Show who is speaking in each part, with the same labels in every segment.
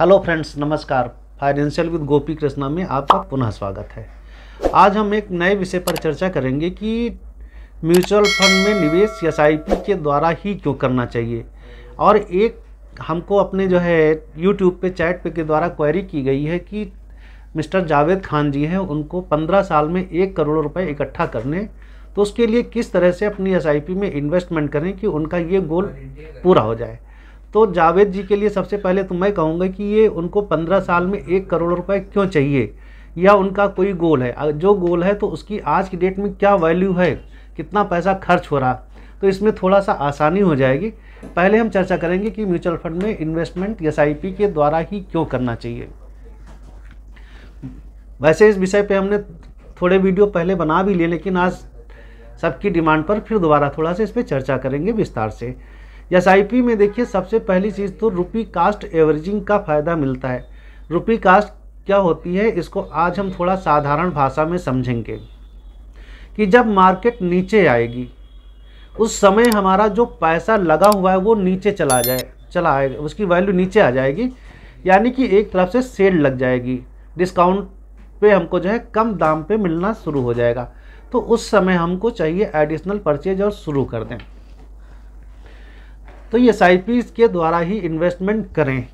Speaker 1: hello friends नमस्कार financial with Gopi Krishna में आपका पुनः स्वागत है आज हम एक नए विषय पर चर्चा करेंगे कि म्यूचुअल फंड में निवेश एस के द्वारा ही क्यों करना चाहिए और एक हमको अपने जो है यूट्यूब पे चैट पे के द्वारा क्वेरी की गई है कि मिस्टर जावेद खान जी हैं उनको पंद्रह साल में एक करोड़ रुपए इकट्ठा करने तो उसके लिए किस तरह से अपनी एस में इन्वेस्टमेंट करें कि उनका ये गोल पूरा हो जाए तो जावेद जी के लिए सबसे पहले तो मैं कहूँगा कि ये उनको पंद्रह साल में एक करोड़ रुपए क्यों चाहिए या उनका कोई गोल है जो गोल है तो उसकी आज की डेट में क्या वैल्यू है कितना पैसा खर्च हो रहा तो इसमें थोड़ा सा आसानी हो जाएगी पहले हम चर्चा करेंगे कि म्यूचुअल फंड में इन्वेस्टमेंट एस के द्वारा ही क्यों करना चाहिए वैसे इस विषय पर हमने थोड़े वीडियो पहले बना भी लिए लेकिन आज सबकी डिमांड पर फिर दोबारा थोड़ा सा इस पर चर्चा करेंगे विस्तार से एस में देखिए सबसे पहली चीज़ तो रुपी कास्ट एवरेजिंग का फ़ायदा मिलता है रुपी कास्ट क्या होती है इसको आज हम थोड़ा साधारण भाषा में समझेंगे कि जब मार्केट नीचे आएगी उस समय हमारा जो पैसा लगा हुआ है वो नीचे चला जाए चला आएगा उसकी वैल्यू नीचे आ जाएगी यानी कि एक तरफ से सेल लग जाएगी डिस्काउंट पे हमको जो है कम दाम पे मिलना शुरू हो जाएगा तो उस समय हमको चाहिए एडिशनल परचेज और शुरू कर दें तो ये एस के द्वारा ही इन्वेस्टमेंट करें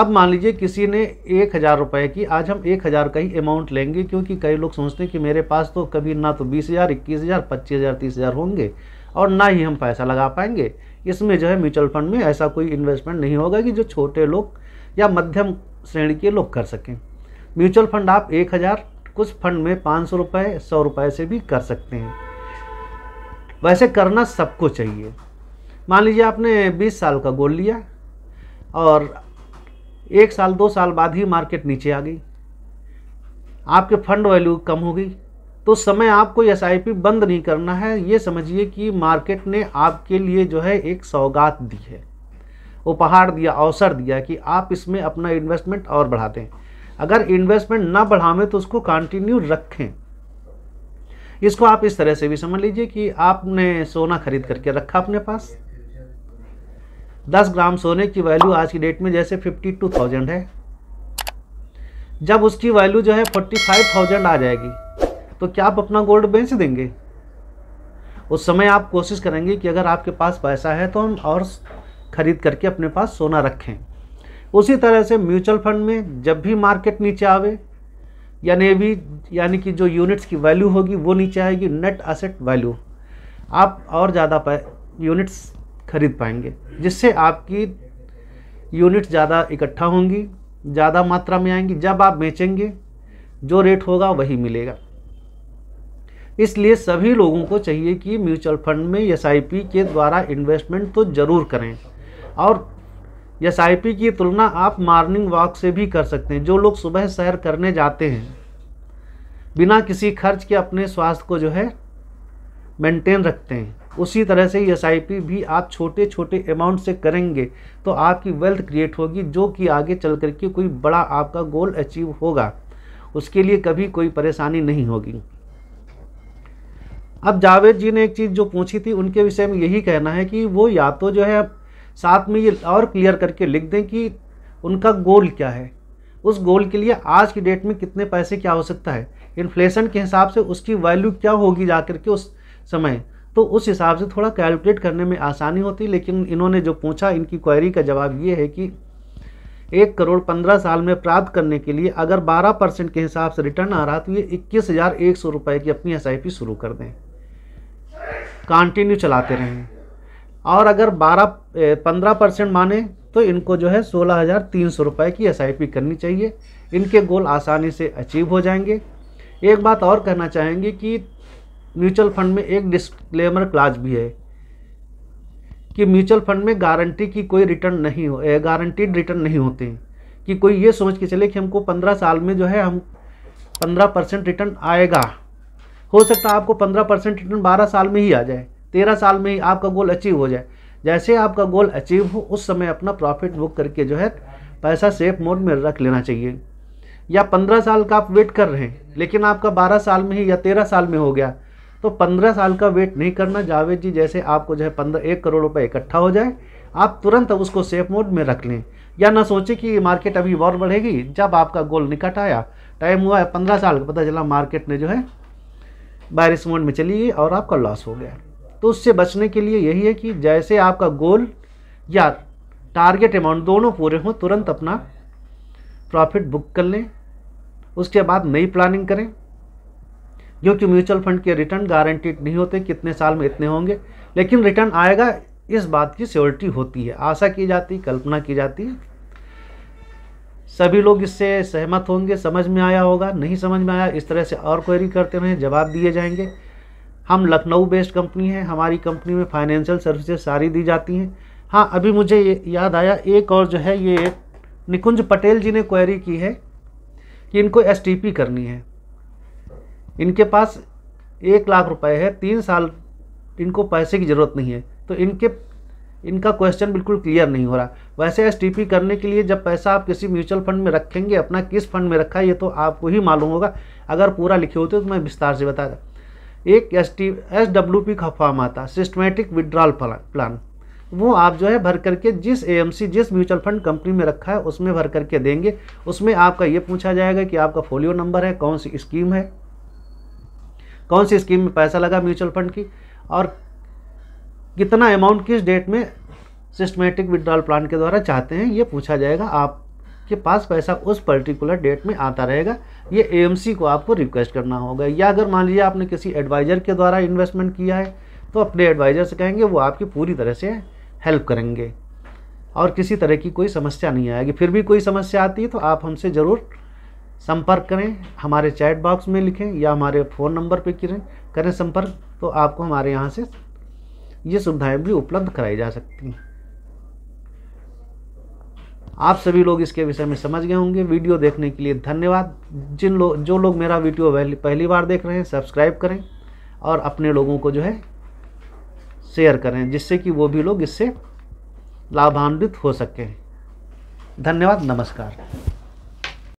Speaker 1: अब मान लीजिए किसी ने एक हज़ार रुपये की आज हम एक हज़ार का ही अमाउंट लेंगे क्योंकि कई लोग सोचते हैं कि मेरे पास तो कभी ना तो बीस हज़ार इक्कीस हज़ार पच्चीस हज़ार तीस हज़ार होंगे और ना ही हम पैसा लगा पाएंगे इसमें जो है म्यूचुअल फंड में ऐसा कोई इन्वेस्टमेंट नहीं होगा कि जो छोटे लोग या मध्यम श्रेणी के लोग कर सकें म्यूचुअल फंड आप एक हज़ार कुछ फंड में पाँच सौ रुपये सौ रुपये से भी कर सकते हैं वैसे करना सबको चाहिए मान लीजिए आपने 20 साल का गोल लिया और एक साल दो साल बाद ही मार्केट नीचे आ गई आपके फंड वैल्यू कम हो गई तो समय आपको एस बंद नहीं करना है ये समझिए कि मार्केट ने आपके लिए जो है एक सौगात दी है उपहार दिया अवसर दिया कि आप इसमें अपना इन्वेस्टमेंट और बढ़ा दें अगर इन्वेस्टमेंट ना बढ़ावें तो उसको कंटिन्यू रखें इसको आप इस तरह से भी समझ लीजिए कि आपने सोना खरीद करके रखा अपने पास दस ग्राम सोने की वैल्यू आज की डेट में जैसे फिफ्टी टू थाउजेंड है जब उसकी वैल्यू जो है फोर्टी फाइव थाउजेंड आ जाएगी तो क्या आप अपना गोल्ड बेच देंगे उस समय आप कोशिश करेंगे कि अगर आपके पास पैसा है तो हम और खरीद करके अपने पास सोना रखें उसी तरह से म्यूचुअल फंड में जब भी मार्केट नीचे आवे यानी भी यानी कि जो यूनिट्स की वैल्यू होगी वो नीचे आएगी नेट असेट वैल्यू आप और ज़्यादा यूनिट्स खरीद पाएंगे जिससे आपकी यूनिट ज़्यादा इकट्ठा होंगी ज़्यादा मात्रा में आएंगी जब आप बेचेंगे जो रेट होगा वही मिलेगा इसलिए सभी लोगों को चाहिए कि म्यूचुअल फंड में एस के द्वारा इन्वेस्टमेंट तो ज़रूर करें और एस की तुलना आप मॉर्निंग वॉक से भी कर सकते हैं जो लोग सुबह सैर करने जाते हैं बिना किसी खर्च के अपने स्वास्थ्य को जो है मेंटेन रखते हैं उसी तरह से एस आई भी आप छोटे छोटे अमाउंट से करेंगे तो आपकी वेल्थ क्रिएट होगी जो कि आगे चल करके कोई बड़ा आपका गोल अचीव होगा उसके लिए कभी कोई परेशानी नहीं होगी अब जावेद जी ने एक चीज़ जो पूछी थी उनके विषय में यही कहना है कि वो या तो जो है साथ में ये और क्लियर करके लिख दें कि उनका गोल क्या है उस गोल के लिए आज की डेट में कितने पैसे की आवश्यकता है इन्फ्लेशन के हिसाब से उसकी वैल्यू क्या होगी जा के उस समय तो उस हिसाब से थोड़ा कैलकुलेट करने में आसानी होती लेकिन इन्होंने जो पूछा इनकी क्वारी का जवाब ये है कि एक करोड़ पंद्रह साल में प्राप्त करने के लिए अगर बारह परसेंट के हिसाब से रिटर्न आ रहा तो ये इक्कीस हज़ार एक सौ रुपये की अपनी एस शुरू कर दें कंटिन्यू चलाते रहें और अगर बारह पंद्रह परसेंट माने तो इनको जो है सोलह हज़ार तीन सौ रुपये की एस करनी चाहिए इनके गोल आसानी से अचीव हो जाएंगे एक बात और कहना चाहेंगे कि म्यूचुअल फंड में एक डिस्क्लेमर क्लाज भी है कि म्यूचुअल फंड में गारंटी की कोई रिटर्न नहीं हो गारंटीड रिटर्न नहीं होते हैं कि कोई ये सोच के चले कि हमको पंद्रह साल में जो है हम पंद्रह परसेंट रिटर्न आएगा हो सकता है आपको पंद्रह परसेंट रिटर्न बारह साल में ही आ जाए तेरह साल में ही आपका गोल अचीव हो जाए जैसे आपका गोल अचीव हो उस समय अपना प्रॉफिट बुक करके जो है पैसा सेफ मोड में रख लेना चाहिए या पंद्रह साल का आप वेट कर रहे हैं लेकिन आपका बारह साल में ही या तेरह साल में हो गया तो पंद्रह साल का वेट नहीं करना जावेद जी जैसे आपको जो है पंद्रह एक करोड़ रुपये इकट्ठा हो जाए आप तुरंत उसको सेफ मोड में रख लें या ना सोचें कि मार्केट अभी और बढ़ेगी जब आपका गोल निकट आया टाइम हुआ है पंद्रह साल का पता चला मार्केट ने जो है बारिश मोड में चली गई और आपका लॉस हो गया तो उससे बचने के लिए यही है कि जैसे आपका गोल या टारगेट अमाउंट दोनों पूरे हों तुरंत अपना प्रॉफिट बुक कर लें उसके बाद नई प्लानिंग करें जो कि म्यूचुअल फंड के रिटर्न गारंटीड नहीं होते कितने साल में इतने होंगे लेकिन रिटर्न आएगा इस बात की स्योरिटी होती है आशा की जाती कल्पना की जाती है सभी लोग इससे सहमत होंगे समझ में आया होगा नहीं समझ में आया इस तरह से और क्वेरी करते रहें जवाब दिए जाएंगे हम लखनऊ बेस्ड कंपनी है हमारी कंपनी में फाइनेंशियल सर्विसेज सारी दी जाती हैं हाँ अभी मुझे याद आया एक और जो है ये निकुंज पटेल जी ने क्वेरी की है कि इनको एस करनी है इनके पास एक लाख रुपए है तीन साल इनको पैसे की ज़रूरत नहीं है तो इनके इनका क्वेश्चन बिल्कुल क्लियर नहीं हो रहा वैसे एस करने के लिए जब पैसा आप किसी म्यूचुअल फंड में रखेंगे अपना किस फंड में रखा है ये तो आपको ही मालूम होगा अगर पूरा लिखे होते तो मैं विस्तार से बता दें एक S T S W P का फॉर्म आता सिस्टमेटिक विड्रॉल प्लान वो आप जो है भर करके जिस एएमसी जिस म्यूचुअल फंड कंपनी में रखा है उसमें भर करके देंगे उसमें आपका ये पूछा जाएगा कि आपका फोलियो नंबर है कौन सी स्कीम है कौन सी स्कीम में पैसा लगा म्यूचुअल फंड की और कितना अमाउंट किस डेट में सिस्टमेटिक विड्रॉल प्लान के द्वारा चाहते हैं ये पूछा जाएगा आपके पास पैसा उस पर्टिकुलर डेट में आता रहेगा ये ए को आपको रिक्वेस्ट करना होगा या अगर मान लीजिए आपने किसी एडवाइज़र के द्वारा इन्वेस्टमेंट किया है तो अपने एडवाइज़र से कहेंगे वो आपकी पूरी तरह से हेल्प करेंगे और किसी तरह की कोई समस्या नहीं आएगी फिर भी कोई समस्या आती है तो आप हमसे ज़रूर संपर्क करें हमारे चैट बॉक्स में लिखें या हमारे फ़ोन नंबर पर करें करें संपर्क तो आपको हमारे यहाँ से ये सुविधाएं भी उपलब्ध कराई जा सकती हैं आप सभी लोग इसके विषय में समझ गए होंगे वीडियो देखने के लिए धन्यवाद जिन लोग जो लोग मेरा वीडियो पहली बार देख रहे हैं सब्सक्राइब करें और अपने लोगों को जो है शेयर करें जिससे कि वो भी लोग इससे लाभान्वित हो सकें धन्यवाद नमस्कार